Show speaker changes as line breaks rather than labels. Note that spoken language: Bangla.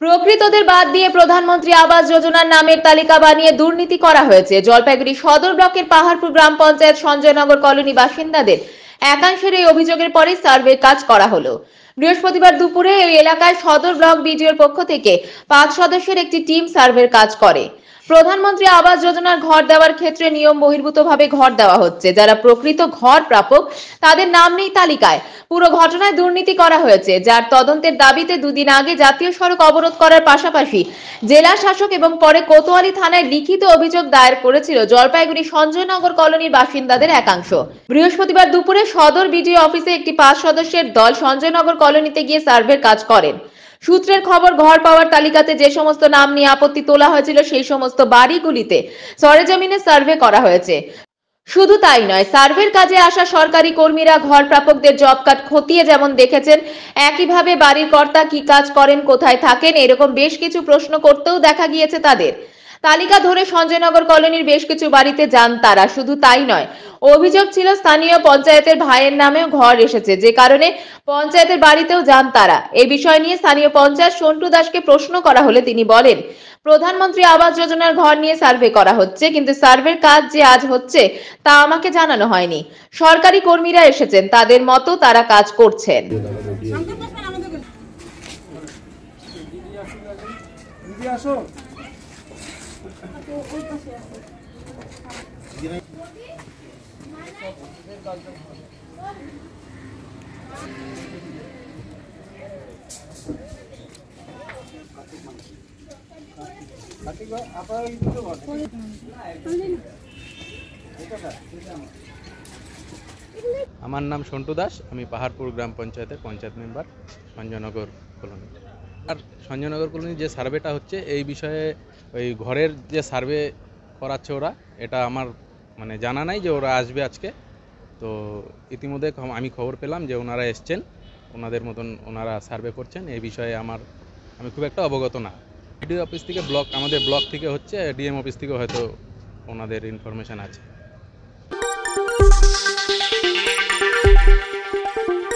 প্রকৃতদের বাদ দিয়ে প্রধানমন্ত্রী আবাস যোজনার নামের তালিকা বানিয়ে দুর্নীতি করা হয়েছে জলপাইগুড়ি সদর ব্লকের পাহাড়পুর গ্রাম পঞ্চায়েত সঞ্জয়নগর কলোনি বাসিন্দাদের একাংশের এই অভিযোগের পরে সার্ভে কাজ করা হলো বৃহস্পতিবার দুপুরে এই এলাকায় সদর ব্লক বিডিওর পক্ষ থেকে পাঁচ সদস্যের একটি টিম সার্ভের কাজ করে প্রধানমন্ত্রী আবাস যোজনার ঘর দেওয়ার ক্ষেত্রে নিয়ম বহির্ভূতভাবে ঘর দেওয়া হচ্ছে যারা প্রকৃত ঘর প্রাপক তাদের নাম নেই তালিকায় পুরো ঘটনায় দুর্নীতি করা হয়েছে যার তদন্তের দাবিতে দুদিন আগে জাতীয় সড়ক অবরোধ করার পাশাপাশি জেলা শাসক এবং পরে কোতোয়ালি থানায় লিখিত অভিযোগ দায়ের করেছিল জলপাইগুড়ি সঞ্জয়নগর কলোনির বাসিন্দাদের একাংশ বৃহস্পতিবার দুপুরে সদর বিজয় অফিসে একটি পাঁচ সদস্যের দল সঞ্জয়নগর কলোনিতে গিয়ে সার্ভের কাজ করেন সূত্রের খবর ঘর পাওয়ার তালিকাতে যে সমস্ত নাম নিয়ে আপত্তি তোলা হয়েছিল সেই সমস্ত বাড়িগুলিতে সরেজমিনে সার্ভে করা হয়েছে শুধু তাই নয় সার্ভের কাজে আসা সরকারি কর্মীরা ঘর প্রাপকদের জব কার্ড খতিয়ে যেমন দেখেছেন একইভাবে বাড়ির কর্তা কি কাজ করেন কোথায় থাকেন এরকম বেশ কিছু প্রশ্ন করতেও দেখা গিয়েছে তাদের তালিকা ধরে সঞ্জয়নগর কলোনির বেশ কিছু বাড়িতে যান তারা শুধু তাই নয় অভিযোগ ছিল স্থানীয় পঞ্চায়েতের ভাইয়ের নামে ঘর এসেছে যে কারণে পঞ্চায়েতের বাড়িতেও যান তারা এ বিষয় নিয়ে স্থানীয় পঞ্চায়েত সন্টু দাসকে প্রশ্ন করা হলে তিনি বলেন প্রধানমন্ত্রী আবাস যোজনার ঘর নিয়ে সার্ভে করা হচ্ছে কিন্তু সার্ভের কাজ যে আজ হচ্ছে তা আমাকে জানানো হয়নি সরকারি কর্মীরা এসেছেন তাদের মতো তারা কাজ করছেন আসো আমার
নাম সন্টু দাস আমি পাহাড়পুর গ্রাম পঞ্চায়েতের পঞ্চায়েত মেম্বার অঞ্জনগর কলোনি আর সঞ্জয়নগর কলোনি যে সার্ভেটা হচ্ছে এই বিষয়ে ওই ঘরের যে সার্ভে করাচ্ছে ওরা এটা আমার মানে জানা নাই যে ওরা আসবে আজকে তো ইতিমধ্যে আমি খবর পেলাম যে ওনারা এসছেন ওনাদের মতন ওনারা সার্ভে করছেন এই বিষয়ে আমার আমি খুব একটা অবগত না ডিও অফিস থেকে ব্লক আমাদের ব্লক থেকে হচ্ছে ডিএম অফিস থেকে হয়তো ওনাদের ইনফরমেশান আছে